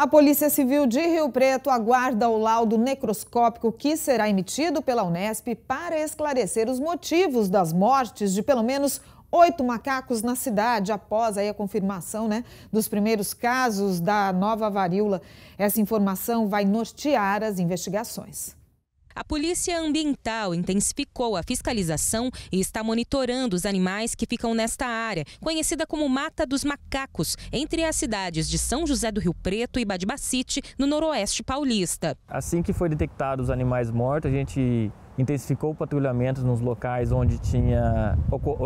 A Polícia Civil de Rio Preto aguarda o laudo necroscópico que será emitido pela Unesp para esclarecer os motivos das mortes de pelo menos oito macacos na cidade após a confirmação né, dos primeiros casos da nova varíola. Essa informação vai nortear as investigações. A Polícia Ambiental intensificou a fiscalização e está monitorando os animais que ficam nesta área, conhecida como Mata dos Macacos, entre as cidades de São José do Rio Preto e Badibacite, no noroeste paulista. Assim que foi detectados os animais mortos, a gente intensificou o patrulhamento nos locais onde tinha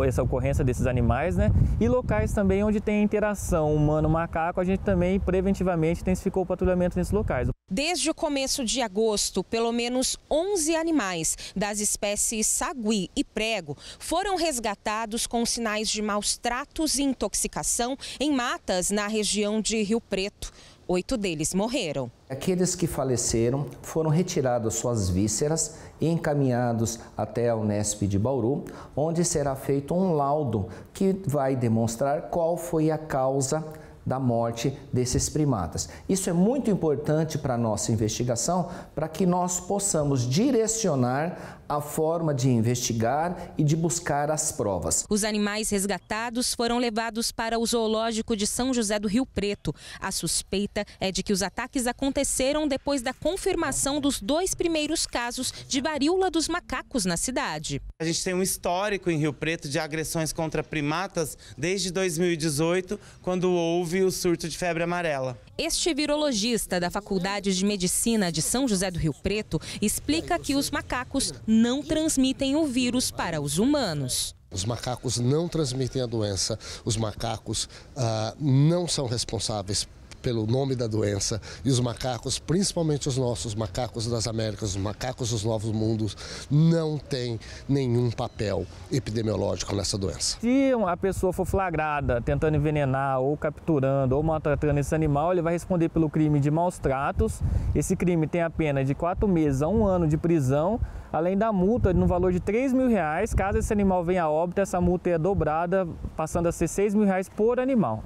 essa ocorrência desses animais, né? E locais também onde tem interação humano-macaco, a gente também preventivamente intensificou o patrulhamento nesses locais. Desde o começo de agosto, pelo menos 11 animais das espécies sagui e prego foram resgatados com sinais de maus tratos e intoxicação em matas na região de Rio Preto oito deles morreram. Aqueles que faleceram foram retiradas suas vísceras e encaminhados até a Unesp de Bauru, onde será feito um laudo que vai demonstrar qual foi a causa da morte desses primatas. Isso é muito importante para a nossa investigação, para que nós possamos direcionar a forma de investigar e de buscar as provas. Os animais resgatados foram levados para o zoológico de São José do Rio Preto. A suspeita é de que os ataques aconteceram depois da confirmação dos dois primeiros casos de varíola dos macacos na cidade. A gente tem um histórico em Rio Preto de agressões contra primatas desde 2018, quando houve houve o surto de febre amarela. Este virologista da Faculdade de Medicina de São José do Rio Preto explica que os macacos não transmitem o vírus para os humanos. Os macacos não transmitem a doença, os macacos ah, não são responsáveis pelo nome da doença. E os macacos, principalmente os nossos, macacos das Américas, os macacos dos Novos Mundos, não têm nenhum papel epidemiológico nessa doença. Se a pessoa for flagrada tentando envenenar ou capturando ou maltratando esse animal, ele vai responder pelo crime de maus tratos. Esse crime tem a pena de quatro meses a um ano de prisão, além da multa no valor de 3 mil reais. Caso esse animal venha a óbito, essa multa é dobrada, passando a ser 6 mil reais por animal.